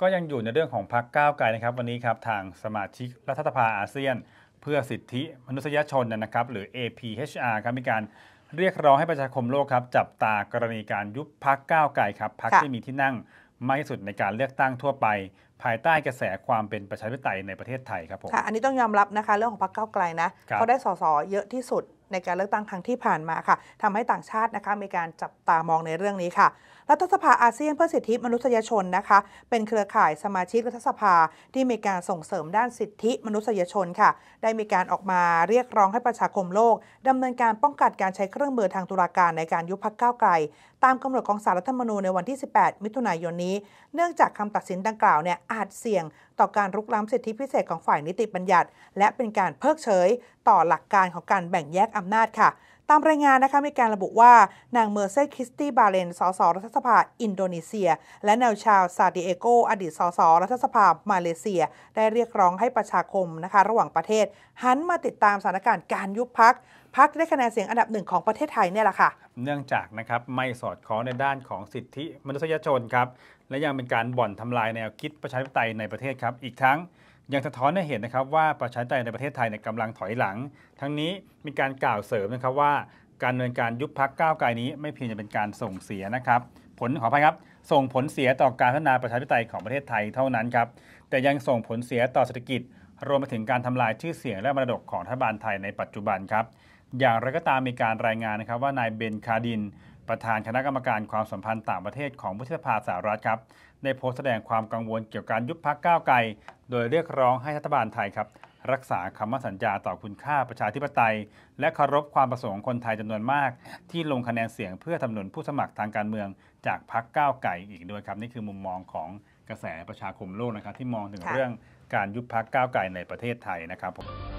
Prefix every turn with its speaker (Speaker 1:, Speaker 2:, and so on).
Speaker 1: ก็ยังอยู่ในเรื่องของพรรคก้าวไกลนะครับ วันนี้ครับ ทางสมาชิกรัฐสภาอาเซียน เพื่อสิทธิมนุษยชนนะครับ หรือ APHR ครับ มีการเรียกร้องให้ประชาคมโลกครับ จับตากรณีการยุบพรรคก้าวไกลครับพรรคที่มีที่นั่งมากที่สุดในการเลือกตั้งทั่วไป ภายใต้กระแสความเป็นประชาธิปไตยในประเทศไทยครับผมค่ะอัน
Speaker 2: นี้ต้องยอมรับนะคะเรื่องของพรรคก้าวไกลนะเขาได้สสเยอะที่สุดในการเลือกตั้งครั้งที่ผ่านมาค่ะทำให้ต่างชาตินะคะมีการจับตามองในเรื่องนี้ค่ะ รัฐสภาอาเซียนเพื่อสิทธิมนุษยชนนะคะเป็นเครือข่ายสมาชิกรัฐสภาที่มีการส่งเสริมด้านสิทธิมนุษยชนค่ะ ได้มีการออกมาเรียกร้องให้ประชาคมโลก ดำเนินการป้องกันการใช้เครื่องมือทางตุลาการในการยุบพักก้าวไกล ตามกำหนดของสารรัฐธรรมนูญในวันที่ 18 มิถุนายนนี้ เนื่องจากคำตัดสินดังกล่าวเนี่ยอาจเสี่ยงต่อการรุกล้ำสิทธิพิเศษของฝ่ายนิติบัญญัติ และเป็นการเพิกเฉย ต่อหลักการของการแบ่งแยกอำนาจค่ะตามรายงานนะคะมีการระบุว่านางเมอร์เซคิสตี้ บาเลนสสรัฐสภาอินโดนีเซีย และแนวชาวซาดิเอโกอดีตสสรัฐสภามาเลเซีย ได้เรียกร้องให้ประชาคมนะคะระหว่างประเทศหันมาติดตามสถานการณ์การยุบพัก พักได้คะแนนเสียงอันดับหนึ่งของประเทศไทยเนี่ยแหละค่ะ
Speaker 1: เนื่องจากนะครับไม่สอดคล้องในด้านของสิทธิมนุษยชนครับและยังเป็นการบ่อนทำลายแนวคิดประชาธิปไตยในประเทศครับอีกทั้งยังสะท้อนให้เห็นนะครับว่าประชาธิปไตยในประเทศไทยกำลังถอยหลัง ทั้งนี้มีการกล่าวเสริมนะครับว่าการดำเนินการยุบพักก้าวไกลนี้ ไม่เพียงจะเป็นการส่งเสียนะครับ ผลขออภัยครับส่งผลเสียต่อการพัฒนาประชาธิปไตยของประเทศไทยเท่านั้นครับแต่ยังส่งผลเสียต่อเศรษฐกิจรวมไปถึงการทำลายชื่อเสียงและมรดกของรัฐบาลไทยในปัจจุบันครับ อย่างไรก็ตามมีการรายงานนะครับว่านายเบนคาดินประธานคณะกรรมการความสัมพันธ์ต่างประเทศของวุฒิสภาสหรัฐครับได้โพสต์แสดงความกังวลเกี่ยวกับการยุบพักก้าวไกลโดยเรียกร้องให้รัฐบาลไทยครับรักษาคำมั่นสัญญาต่อคุณค่าประชาธิปไตย และเคารพความประสงค์คนไทยจำนวนมาก ที่ลงคะแนนเสียงเพื่อทำหนุนผู้สมัครทางการเมืองจากพักก้าวไก่อีกด้วยครับ นี่คือมุมมองของกระแสประชาคมโลกนะครับ ที่มองถึงเรื่องการยุบพักก้าวไก่ในประเทศไทยนะครับผม